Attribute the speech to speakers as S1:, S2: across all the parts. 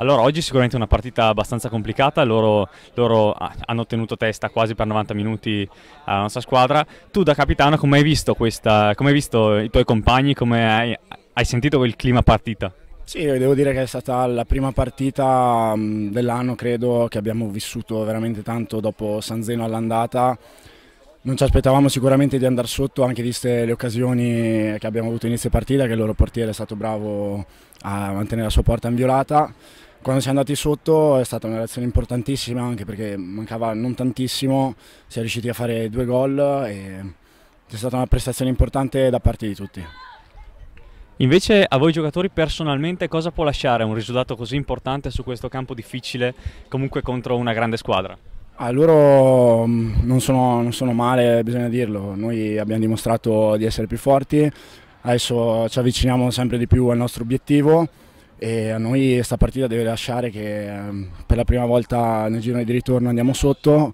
S1: Allora, oggi sicuramente una partita abbastanza complicata, loro, loro, ah, hanno tenuto testa quasi per 90 minuti alla nostra squadra. Tu da capitano come hai visto, questa, come hai visto i tuoi compagni, come hai, hai sentito il clima partita?
S2: Sì, devo dire che è stata la prima partita mm, dell'anno, credo, che abbiamo vissuto veramente tanto dopo San Zeno all'andata. Non ci aspettavamo sicuramente di andare sotto, anche viste le occasioni che abbiamo avuto inizio partita, che il loro portiere è stato bravo a mantenere la sua porta inviolata quando siamo andati sotto è stata una reazione importantissima anche perché mancava non tantissimo, si è riusciti a fare due gol e è stata una prestazione importante da parte di tutti.
S1: Invece a voi giocatori personalmente cosa può lasciare un risultato così importante su questo campo difficile comunque contro una grande squadra?
S2: A ah, loro mm, non sono, non sono male, bisogna dirlo, noi abbiamo dimostrato di essere più forti, adesso ci avviciniamo sempre di più al nostro obiettivo e a noi questa partita deve lasciare che ehm, per la prima volta nel girone di ritorno andiamo sotto,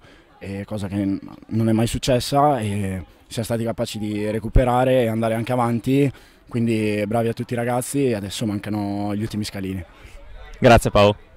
S2: cosa che non è mai successa e siamo stati capaci di recuperare e andare anche avanti, quindi bravi a tutti i ragazzi e adesso mancano gli ultimi scalini.
S3: Grazie Paolo.